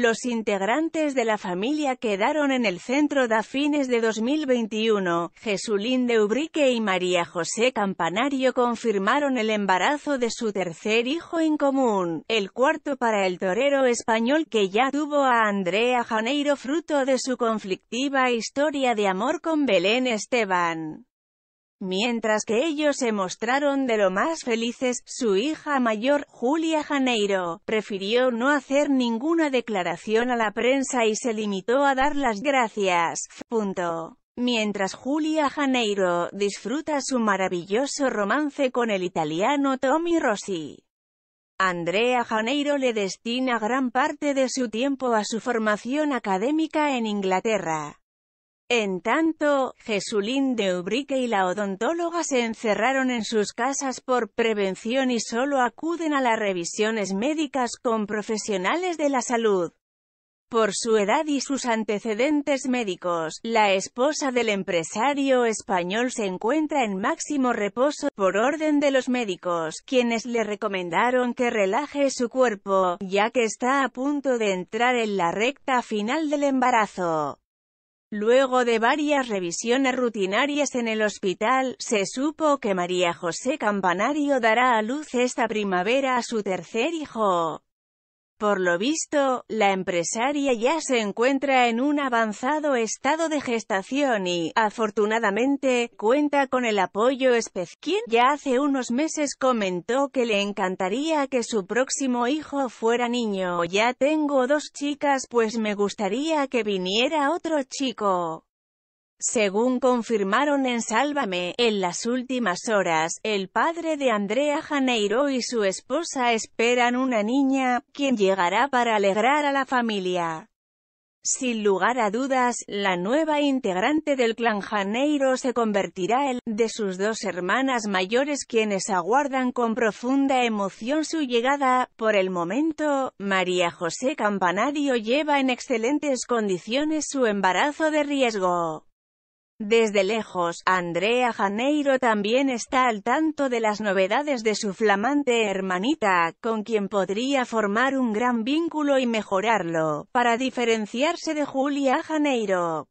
Los integrantes de la familia quedaron en el centro de fines de 2021. Jesulín de Ubrique y María José Campanario confirmaron el embarazo de su tercer hijo en común, el cuarto para el torero español que ya tuvo a Andrea Janeiro fruto de su conflictiva historia de amor con Belén Esteban. Mientras que ellos se mostraron de lo más felices, su hija mayor, Julia Janeiro, prefirió no hacer ninguna declaración a la prensa y se limitó a dar las gracias. Mientras Julia Janeiro disfruta su maravilloso romance con el italiano Tommy Rossi. Andrea Janeiro le destina gran parte de su tiempo a su formación académica en Inglaterra. En tanto, Jesulín de Ubrique y la odontóloga se encerraron en sus casas por prevención y solo acuden a las revisiones médicas con profesionales de la salud. Por su edad y sus antecedentes médicos, la esposa del empresario español se encuentra en máximo reposo, por orden de los médicos, quienes le recomendaron que relaje su cuerpo, ya que está a punto de entrar en la recta final del embarazo. Luego de varias revisiones rutinarias en el hospital, se supo que María José Campanario dará a luz esta primavera a su tercer hijo. Por lo visto, la empresaria ya se encuentra en un avanzado estado de gestación y, afortunadamente, cuenta con el apoyo especial. Quien ya hace unos meses comentó que le encantaría que su próximo hijo fuera niño. Ya tengo dos chicas pues me gustaría que viniera otro chico. Según confirmaron en Sálvame, en las últimas horas, el padre de Andrea Janeiro y su esposa esperan una niña, quien llegará para alegrar a la familia. Sin lugar a dudas, la nueva integrante del clan Janeiro se convertirá en de sus dos hermanas mayores quienes aguardan con profunda emoción su llegada. Por el momento, María José Campanario lleva en excelentes condiciones su embarazo de riesgo. Desde lejos, Andrea Janeiro también está al tanto de las novedades de su flamante hermanita, con quien podría formar un gran vínculo y mejorarlo, para diferenciarse de Julia Janeiro.